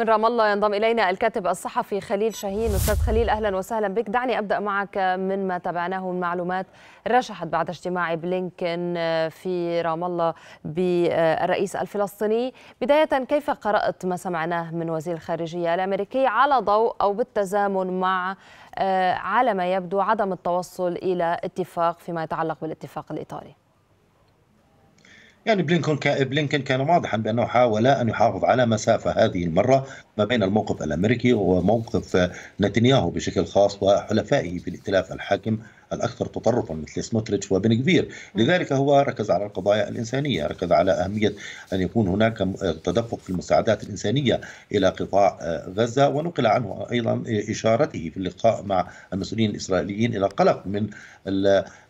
من رام الله ينضم الينا الكاتب الصحفي خليل شاهين استاذ خليل اهلا وسهلا بك دعني ابدا معك مما تابعناه من معلومات رشحت بعد اجتماع بلينكن آه، في رام الله بالرئيس الفلسطيني بدايه كيف قرات ما سمعناه من وزير الخارجيه الامريكي على ضوء او بالتزامن مع آه، على ما يبدو عدم التوصل الى اتفاق فيما يتعلق بالاتفاق الايطالي يعني بلينكون كان بلينكن كان واضحا بانه حاول ان يحافظ على مسافه هذه المره ما بين الموقف الامريكي وموقف نتنياهو بشكل خاص وحلفائه في الائتلاف الحاكم الاكثر تطرفا مثل سموتريتش وبن لذلك هو ركز على القضايا الانسانيه، ركز على اهميه ان يكون هناك تدفق في المساعدات الانسانيه الى قطاع آه، غزه ونقل عنه ايضا اشارته في اللقاء مع المسؤولين الاسرائيليين الى قلق من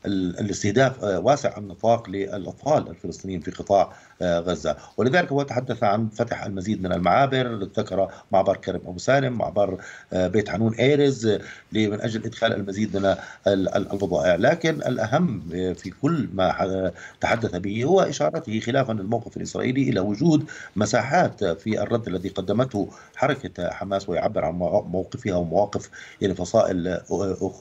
الاستهداف آه، واسع النطاق للاطفال الفلسطينيين في قطاع آه، غزه، ولذلك هو تحدث عن فتح المزيد من المعابر، ذكر معبر كرم ابو سالم معبر آه، بيت عنون ايرز آه، من اجل ادخال المزيد من البضائع لكن الاهم آه، في كل ما تحدث به هو اشارته خلافا للموقف الاسرائيلي الى وجود مساحات في الرد الذي قدمته حركه حماس ويعبر عن موقفها ومواقف يعني فصائل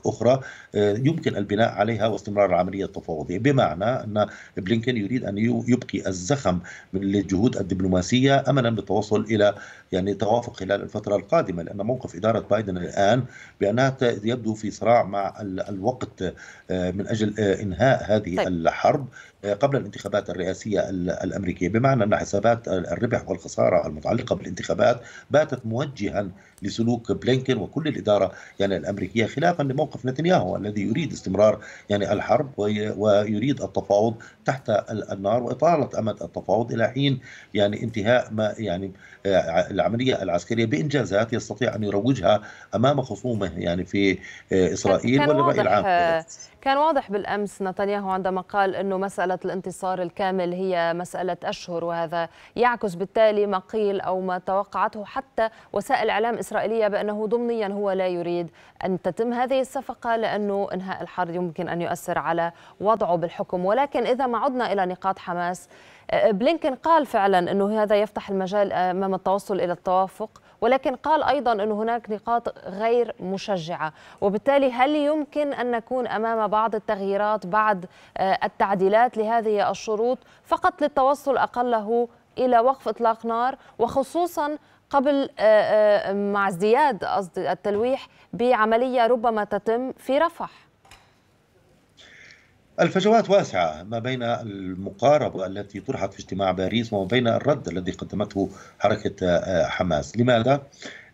اخرى يمكن البناء عليها واستمرار العمليه التفاوضيه بمعنى ان بلينكن يريد ان يبقي الزخم من الجهود الدبلوماسيه املا بالتوصل الى يعني توافق موقفه خلال الفترة القادمة لأن موقف إدارة بايدن الآن بأنها يبدو في صراع مع الوقت آه، من أجل آه، إنهاء هذه طيب. الحرب قبل الانتخابات الرئاسية الأمريكية بمعنى أن حسابات الربح والخسارة المتعلقة بالانتخابات باتت موجها لسلوك بلينكن وكل الإدارة يعني الأمريكية خلافا لموقف نتنياهو الذي يريد استمرار يعني الحرب ويريد التفاوض تحت النار وإطالة أمد التفاوض إلى حين يعني انتهاء ما يعني آه، العملية العسكرية بإنجازات يستطيع أن يروجها أمام خصومه يعني في آه، إسرائيل والرأي العام آه، كان واضح بالأمس نتنياهو عندما قال أنه مسألة الانتصار الكامل هي مسألة أشهر وهذا يعكس بالتالي ما قيل أو ما توقعته حتى وسائل إعلام إسرائيلية بأنه ضمنيا هو لا يريد أن تتم هذه الصفقة لأنه إنهاء الحرب يمكن أن يؤثر على وضعه بالحكم ولكن إذا ما عدنا إلى نقاط حماس آه، بلينكن قال فعلا أنه هذا يفتح المجال أمام التوصل إلى التوافق ولكن قال أيضا أن هناك نقاط غير مشجعة وبالتالي هل يمكن أن نكون أمام بعض التغييرات بعد آه، التعديلات لهذه الشروط فقط للتوصل أقله إلى وقف إطلاق نار وخصوصا قبل آه، آه، مع ازدياد قصدي التلويح بعملية ربما تتم في رفح الفجوات واسعة ما بين المقاربة التي طرحت في اجتماع باريس وما بين الرد الذي قدمته حركة آه، حماس لماذا؟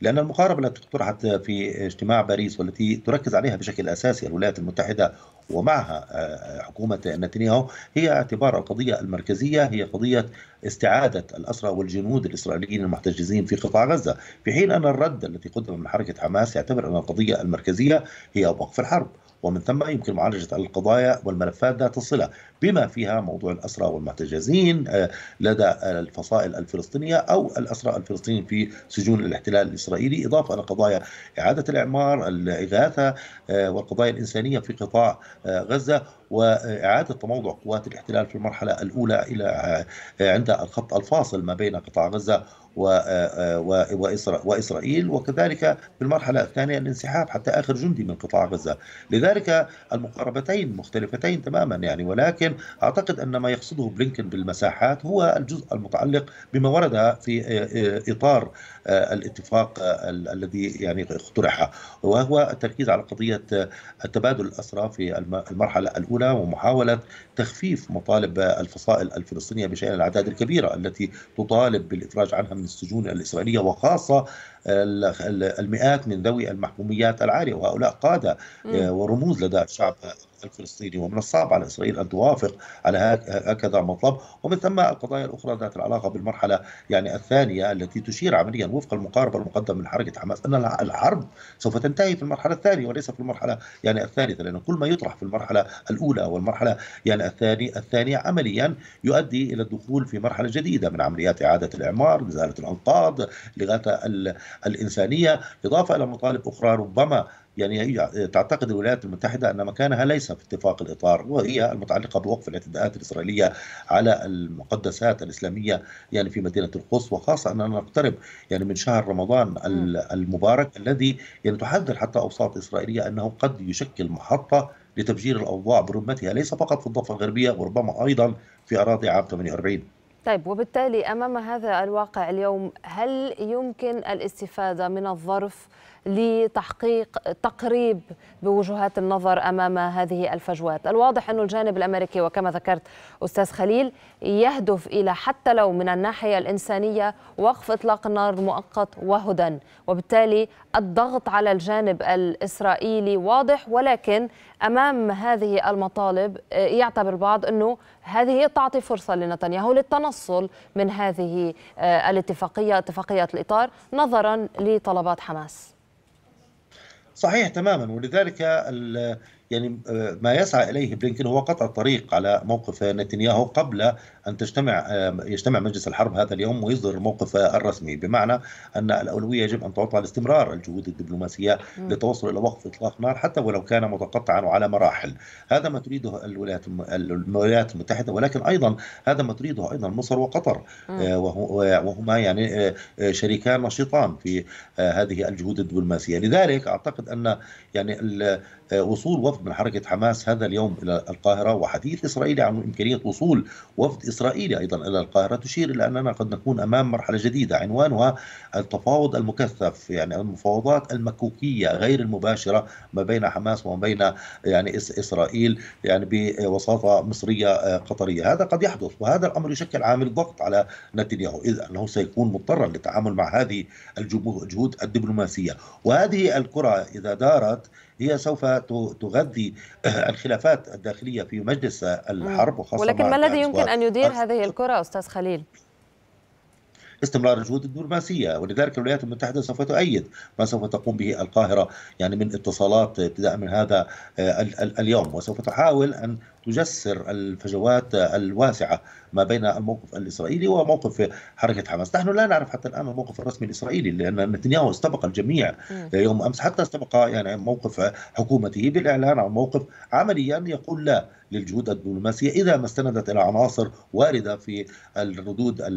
لأن المقاربة التي طرحت في اجتماع باريس والتي تركز عليها بشكل أساسي الولايات المتحدة ومعها آه، آه، حكومة نتنياهو هي اعتبار القضية المركزية هي قضية استعادة الأسرى والجنود الإسرائيليين المحتجزين في قطاع غزة في حين أن الرد الذي قدم من حركة حماس يعتبر أن القضية المركزية هي وقف الحرب ومن ثم يمكن معالجة القضايا والملفات ذات الصلة بما فيها موضوع الأسرى والمحتجزين آه، لدى الفصائل الفلسطينية أو الأسرى الفلسطينيين في سجون الاحتلال الإسرائيلي إضافة إلى قضايا إعادة الإعمار الإغاثة آه، والقضايا الإنسانية في قطاع آه، غزة وإعادة تموضع قوات الاحتلال في المرحلة الأولى إلى عند الخط الفاصل ما بين قطاع غزة وإسرائيل وكذلك في المرحلة الثانية الانسحاب حتى آخر جندي من قطاع غزة لذلك المقاربتين مختلفتين تماما يعني ولكن أعتقد أن ما يقصده بلينكن بالمساحات هو الجزء المتعلق بما ورد في آه، إطار آه، الاتفاق آه، الذي يعني اقترح وهو التركيز على قضية التبادل الأسرى في المرحلة الأولى ومحاولة تخفيف مطالب الفصائل الفلسطينية بشأن الأعداد الكبيرة التي تطالب بالإفراج عنها من السجون الإسرائيلية وخاصة المئات من ذوي المحكوميات العالية وهؤلاء قادة آه، ورموز لدى الشعب الفلسطيني ومن الصعب على اسرائيل ان توافق على هكذا مطلب ومن ثم القضايا الاخرى ذات العلاقه بالمرحله يعني الثانيه التي تشير عمليا وفق المقاربه المقدمه من حركه حماس ان الحرب سوف تنتهي في المرحله الثانيه وليس في المرحله يعني الثالثه لان كل ما يطرح في المرحله الاولى والمرحله يعني الثانيه الثانيه عمليا يؤدي الى الدخول في مرحله جديده من عمليات اعاده الاعمار ازاله الانقاض لغايه الإنسانية إضافة إلى مطالب أخرى ربما يعني تعتقد الولايات المتحدة أن مكانها ليس في اتفاق الإطار وهي المتعلقة بوقف الاعتداءات الإسرائيلية على المقدسات الإسلامية يعني في مدينة القدس وخاصة أننا نقترب يعني من شهر رمضان المبارك الذي يعني تحذر حتى أوساط إسرائيلية أنه قد يشكل محطة لتفجير الأوضاع برمتها ليس فقط في الضفة الغربية وربما أيضا في أراضي عام 48 طيب وبالتالي أمام هذا الواقع اليوم هل يمكن الاستفادة من الظرف لتحقيق تقريب بوجهات النظر امام هذه الفجوات الواضح أن الجانب الامريكي وكما ذكرت استاذ خليل يهدف الى حتى لو من الناحيه الانسانيه وقف اطلاق النار مؤقت وهدى وبالتالي الضغط على الجانب الاسرائيلي واضح ولكن امام هذه المطالب يعتبر البعض انه هذه تعطي فرصه لنتنياهو للتنصل من هذه آه، الاتفاقيه اتفاقيه الاطار نظرا لطلبات حماس صحيح تماما ولذلك يعني آه، ما يسعى اليه بلينكن هو قطع الطريق على موقف نتنياهو قبل ان تجتمع يجتمع مجلس الحرب هذا اليوم ويصدر الموقف الرسمي بمعنى ان الاولويه يجب ان تعطى لاستمرار الجهود الدبلوماسيه للتوصل الى وقف اطلاق نار حتى ولو كان متقطعا وعلى مراحل هذا ما تريده الولايات الولايات المتحده ولكن ايضا هذا ما تريده ايضا مصر وقطر آه، وهما يعني آه، شريكان نشيطان في آه، هذه الجهود الدبلوماسيه لذلك اعتقد ان يعني وصول وفد من حركه حماس هذا اليوم الى القاهره وحديث اسرائيلي عن امكانيه وصول وفد الإسرائيلي أيضا إلى القاهرة تشير إلى أننا قد نكون أمام مرحلة جديدة عنوانها التفاوض المكثف يعني المفاوضات المكوكية غير المباشرة ما بين حماس وما بين يعني إسرائيل يعني بوساطة مصرية آه، قطرية هذا قد يحدث وهذا الأمر يشكل عامل ضغط على نتنياهو إذ أنه سيكون مضطرا للتعامل مع هذه الجهود الدبلوماسية وهذه الكرة إذا دارت هي سوف تغذي الخلافات الداخلية في مجلس الحرب وخاصة ولكن ما الذي يمكن أن يدير هذه الكرة أستاذ خليل؟ استمرار الجهود الدبلوماسيه ولذلك الولايات المتحده سوف تؤيد ما سوف تقوم به القاهره يعني من اتصالات ابتداء من هذا آه، اليوم وسوف تحاول ان تجسر الفجوات الواسعة ما بين الموقف الإسرائيلي وموقف حركة حماس نحن لا نعرف حتى الآن الموقف الرسمي الإسرائيلي لأن نتنياهو استبق الجميع يوم أمس حتى استبق يعني موقف حكومته بالإعلان عن موقف عمليا يقول لا للجهود الدبلوماسية إذا ما استندت إلى عناصر واردة في الردود آه،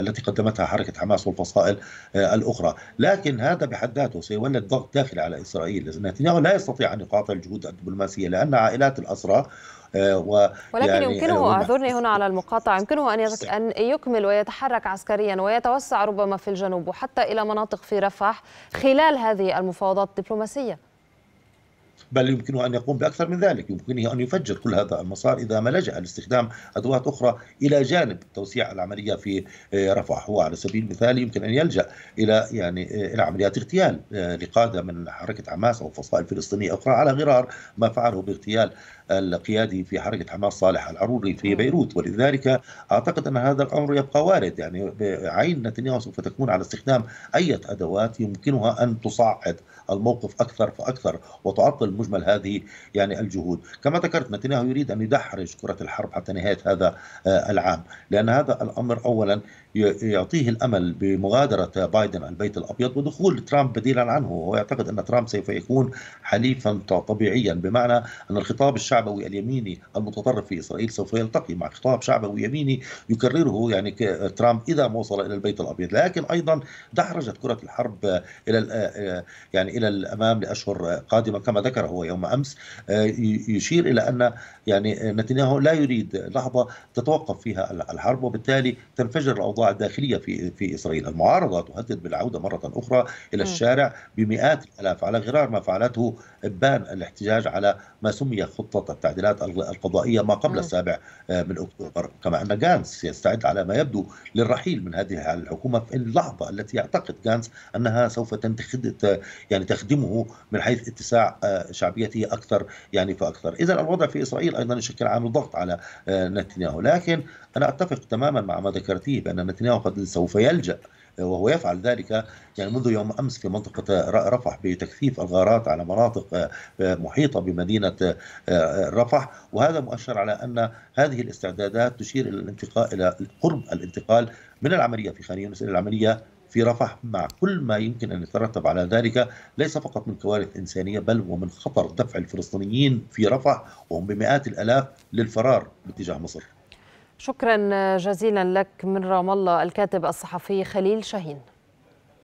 التي قدمتها حركة حماس والفصائل آه، الأخرى لكن هذا بحد ذاته سيولد ضغط داخلي على إسرائيل نتنياهو لا يستطيع أن يقاطع الجهود الدبلوماسية لأن عائلات الأسرى آه، و ولكن يعني يمكنه اعذرني هنا على المقاطعه يمكنه ان ان يكمل ويتحرك عسكريا ويتوسع ربما في الجنوب وحتى الى مناطق في رفح خلال هذه المفاوضات الدبلوماسيه بل يمكنه أن يقوم بأكثر من ذلك يمكنه أن يفجر كل هذا المسار إذا ما لجأ لاستخدام أدوات أخرى إلى جانب توسيع العملية في آه، رفح هو على سبيل المثال يمكن أن يلجأ إلى يعني آه، إلى عمليات اغتيال آه، لقادة من حركة حماس أو فصائل فلسطينية أخرى على غرار ما فعله باغتيال القيادي في حركة حماس صالح العروري في بيروت ولذلك أعتقد أن هذا الأمر يبقى وارد يعني عين نتنياهو سوف تكون على استخدام أي أدوات يمكنها أن تصعد الموقف أكثر فأكثر وتعطل مجمل هذه يعني الجهود كما ذكرت نتنياهو يريد أن يدحرج كرة الحرب حتى نهاية هذا آه، العام لأن هذا الأمر أولا يعطيه الأمل بمغادرة بايدن البيت الأبيض ودخول ترامب بديلا عنه ويعتقد أن ترامب سوف يكون حليفا طبيعيا بمعنى أن الخطاب الشعبوي اليميني المتطرف في إسرائيل سوف يلتقي مع خطاب شعبوي يميني يكرره يعني ترامب إذا ما وصل إلى البيت الأبيض لكن أيضا دحرجت كرة الحرب إلى آه، آه، يعني إلى الأمام لأشهر قادمة كما ذكره هو يوم امس آه، يشير الى ان يعني آه، نتنياهو لا يريد لحظه تتوقف فيها الحرب وبالتالي تنفجر الاوضاع الداخليه في في اسرائيل، المعارضه تهدد بالعوده مره اخرى الى الشارع بمئات الالاف على غرار ما فعلته ابان الاحتجاج على ما سمي خطه التعديلات القضائيه ما قبل السابع آه، من اكتوبر، كما ان جانس يستعد على ما يبدو للرحيل من هذه الحكومه في اللحظه التي يعتقد جانس انها سوف تنتخد يعني تخدمه من حيث اتساع شعبيته اكثر يعني فاكثر، اذا الوضع في اسرائيل ايضا يشكل عامل ضغط على آه، نتنياهو، لكن انا اتفق تماما مع ما ذكرتيه بان نتنياهو قد سوف يلجأ آه، وهو يفعل ذلك يعني منذ يوم امس في منطقه رفح بتكثيف الغارات على مناطق آه، محيطه بمدينه رفح وهذا مؤشر على ان هذه الاستعدادات تشير الى الانتقال الى قرب الانتقال من العمليه في خان يونس الى العمليه في رفح مع كل ما يمكن أن يترتب على ذلك ليس فقط من كوارث إنسانية بل ومن خطر دفع الفلسطينيين في رفح وهم بمئات الآلاف للفرار باتجاه مصر شكرا جزيلا لك من رام الله الكاتب الصحفي خليل شاهين